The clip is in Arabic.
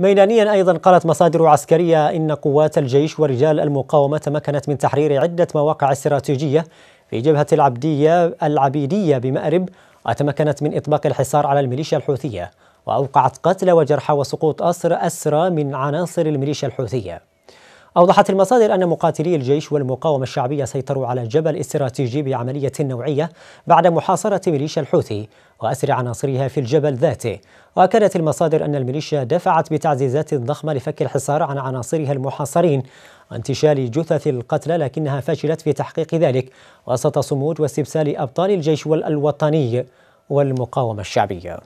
ميدانيا أيضا قالت مصادر عسكرية إن قوات الجيش ورجال المقاومة تمكنت من تحرير عدة مواقع استراتيجية في جبهة العبدية العبيدية بمأرب وتمكنت من اطباق الحصار على الميليشيا الحوثية وأوقعت قتل وجرحى وسقوط أسر أسرى من عناصر الميليشيا الحوثية أوضحت المصادر أن مقاتلي الجيش والمقاومة الشعبية سيطروا على جبل استراتيجي بعملية نوعية بعد محاصرة ميليشيا الحوثي وأسر عناصرها في الجبل ذاته وأكدت المصادر أن الميليشيا دفعت بتعزيزات ضخمة لفك الحصار عن عناصرها المحاصرين وانتشال جثث القتلى لكنها فشلت في تحقيق ذلك وسط صمود واستبسال أبطال الجيش الوطني والمقاومة الشعبية